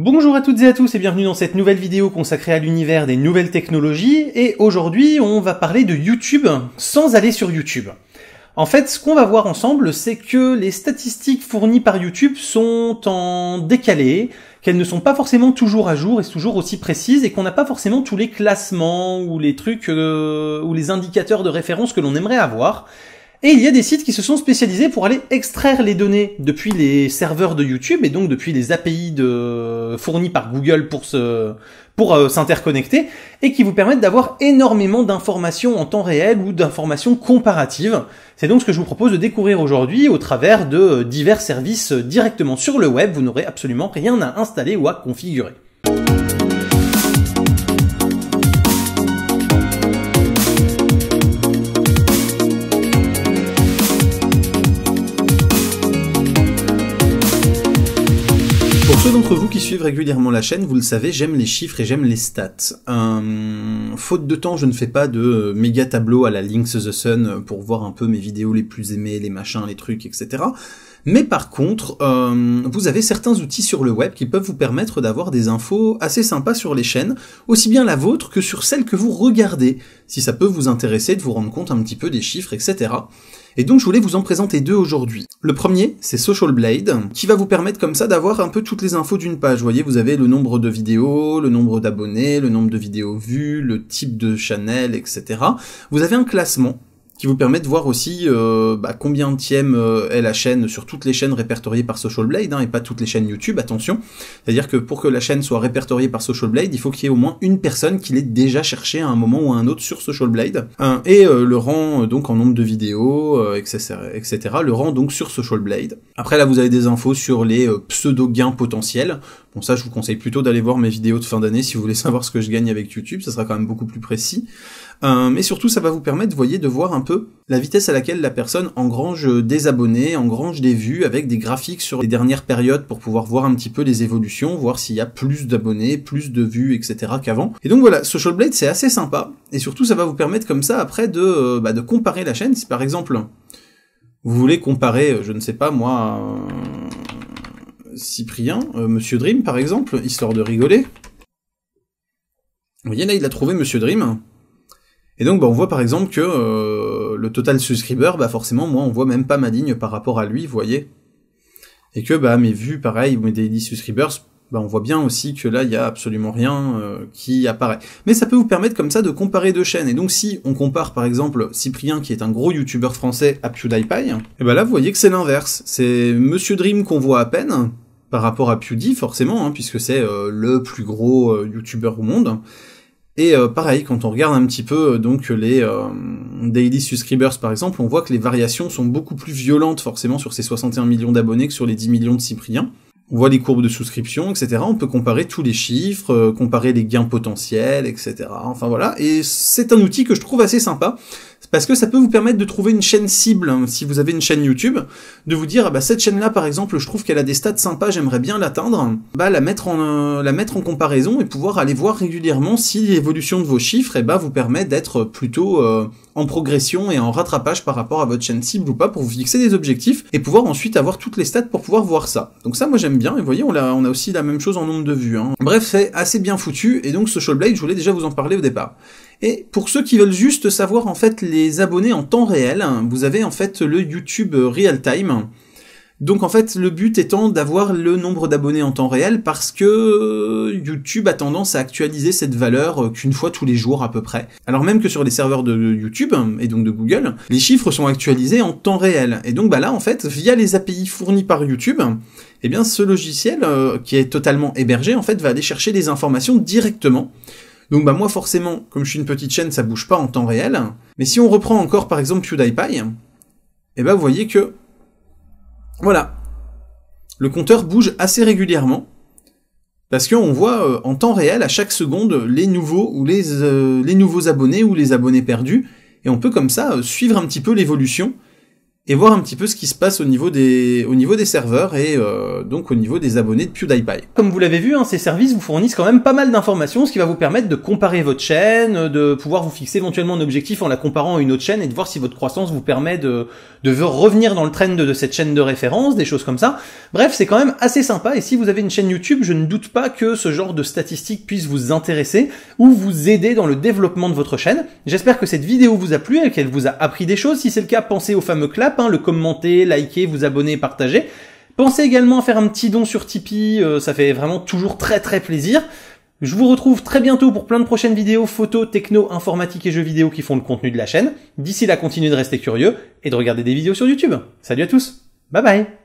Bonjour à toutes et à tous et bienvenue dans cette nouvelle vidéo consacrée à l'univers des nouvelles technologies et aujourd'hui on va parler de YouTube sans aller sur YouTube. En fait ce qu'on va voir ensemble c'est que les statistiques fournies par YouTube sont en décalé, qu'elles ne sont pas forcément toujours à jour et toujours aussi précises et qu'on n'a pas forcément tous les classements ou les trucs euh, ou les indicateurs de référence que l'on aimerait avoir. Et il y a des sites qui se sont spécialisés pour aller extraire les données depuis les serveurs de YouTube et donc depuis les API de... fournies par Google pour se pour euh, s'interconnecter et qui vous permettent d'avoir énormément d'informations en temps réel ou d'informations comparatives. C'est donc ce que je vous propose de découvrir aujourd'hui au travers de euh, divers services euh, directement sur le web. Vous n'aurez absolument rien à installer ou à configurer. vous qui suivent régulièrement la chaîne, vous le savez, j'aime les chiffres et j'aime les stats. Euh, faute de temps, je ne fais pas de méga tableau à la Links the Sun pour voir un peu mes vidéos les plus aimées, les machins, les trucs, etc. Mais par contre, euh, vous avez certains outils sur le web qui peuvent vous permettre d'avoir des infos assez sympas sur les chaînes, aussi bien la vôtre que sur celle que vous regardez, si ça peut vous intéresser de vous rendre compte un petit peu des chiffres, etc. Et donc je voulais vous en présenter deux aujourd'hui. Le premier, c'est Social Blade, qui va vous permettre comme ça d'avoir un peu toutes les infos d'une page. Vous voyez, vous avez le nombre de vidéos, le nombre d'abonnés, le nombre de vidéos vues, le type de channel, etc. Vous avez un classement qui vous permet de voir aussi euh, bah, combien tième euh, est la chaîne sur toutes les chaînes répertoriées par Social Blade, hein, et pas toutes les chaînes YouTube, attention. C'est-à-dire que pour que la chaîne soit répertoriée par Social Blade, il faut qu'il y ait au moins une personne qui l'ait déjà cherchée à un moment ou à un autre sur Social Blade, et euh, le rang euh, donc en nombre de vidéos, etc., etc., le rang donc sur Social Blade. Après là, vous avez des infos sur les pseudo-gains potentiels, Bon, ça, je vous conseille plutôt d'aller voir mes vidéos de fin d'année si vous voulez savoir ce que je gagne avec YouTube, ça sera quand même beaucoup plus précis. Euh, mais surtout, ça va vous permettre, voyez, de voir un peu la vitesse à laquelle la personne engrange des abonnés, engrange des vues, avec des graphiques sur les dernières périodes pour pouvoir voir un petit peu les évolutions, voir s'il y a plus d'abonnés, plus de vues, etc. qu'avant. Et donc voilà, Social Blade, c'est assez sympa, et surtout, ça va vous permettre comme ça, après, de, euh, bah, de comparer la chaîne. Si par exemple, vous voulez comparer, euh, je ne sais pas moi... Cyprien, euh, Monsieur Dream par exemple, histoire de rigoler. Vous voyez là, il a trouvé Monsieur Dream. Et donc bah, on voit par exemple que euh, le total subscriber, bah forcément moi on voit même pas ma ligne par rapport à lui, vous voyez. Et que bah mes vues, pareil, mes daily subscribers, bah, on voit bien aussi que là il y a absolument rien euh, qui apparaît. Mais ça peut vous permettre comme ça de comparer deux chaînes. Et donc si on compare par exemple Cyprien qui est un gros youtubeur français à PewDiePie, et bah là vous voyez que c'est l'inverse. C'est Monsieur Dream qu'on voit à peine, par rapport à PewDie, forcément, hein, puisque c'est euh, le plus gros euh, YouTuber au monde. Et euh, pareil, quand on regarde un petit peu donc les daily subscribers par exemple, on voit que les variations sont beaucoup plus violentes forcément sur ces 61 millions d'abonnés que sur les 10 millions de Cyprien on voit les courbes de souscription, etc. On peut comparer tous les chiffres, euh, comparer les gains potentiels, etc. Enfin voilà, et c'est un outil que je trouve assez sympa parce que ça peut vous permettre de trouver une chaîne cible hein. si vous avez une chaîne YouTube, de vous dire ah bah cette chaîne là par exemple je trouve qu'elle a des stats sympas, j'aimerais bien l'atteindre, bah la mettre en euh, la mettre en comparaison et pouvoir aller voir régulièrement si l'évolution de vos chiffres et eh bah vous permet d'être plutôt euh, en progression et en rattrapage par rapport à votre chaîne cible ou pas pour vous fixer des objectifs et pouvoir ensuite avoir toutes les stats pour pouvoir voir ça. Donc ça moi j'aime et vous voyez, on a, aussi la même chose en nombre de vues. Hein. Bref, c'est assez bien foutu, et donc Social Blade, je voulais déjà vous en parler au départ. Et pour ceux qui veulent juste savoir en fait les abonnés en temps réel, vous avez en fait le YouTube Real Time. Donc en fait, le but étant d'avoir le nombre d'abonnés en temps réel parce que YouTube a tendance à actualiser cette valeur qu'une fois tous les jours à peu près. Alors même que sur les serveurs de YouTube et donc de Google, les chiffres sont actualisés en temps réel. Et donc bah là en fait, via les API fournies par YouTube, eh bien ce logiciel euh, qui est totalement hébergé en fait va aller chercher les informations directement. Donc bah moi forcément, comme je suis une petite chaîne, ça bouge pas en temps réel. Mais si on reprend encore par exemple PewDiePie, eh bah, vous voyez que voilà, le compteur bouge assez régulièrement parce qu'on voit euh, en temps réel à chaque seconde les nouveaux ou euh, les nouveaux abonnés ou les abonnés perdus et on peut comme ça suivre un petit peu l'évolution et voir un petit peu ce qui se passe au niveau des, au niveau des serveurs et euh, donc au niveau des abonnés de PewDiePie. Comme vous l'avez vu, hein, ces services vous fournissent quand même pas mal d'informations, ce qui va vous permettre de comparer votre chaîne, de pouvoir vous fixer éventuellement un objectif en la comparant à une autre chaîne et de voir si votre croissance vous permet de, de revenir dans le trend de cette chaîne de référence, des choses comme ça. Bref, c'est quand même assez sympa et si vous avez une chaîne YouTube, je ne doute pas que ce genre de statistiques puisse vous intéresser ou vous aider dans le développement de votre chaîne. J'espère que cette vidéo vous a plu et qu'elle vous a appris des choses. Si c'est le cas, pensez au fameux clap Hein, le commenter, liker, vous abonner, partager. Pensez également à faire un petit don sur Tipeee, euh, ça fait vraiment toujours très très plaisir. Je vous retrouve très bientôt pour plein de prochaines vidéos, photos, techno, informatique et jeux vidéo qui font le contenu de la chaîne. D'ici là, continuez de rester curieux et de regarder des vidéos sur YouTube. Salut à tous, bye bye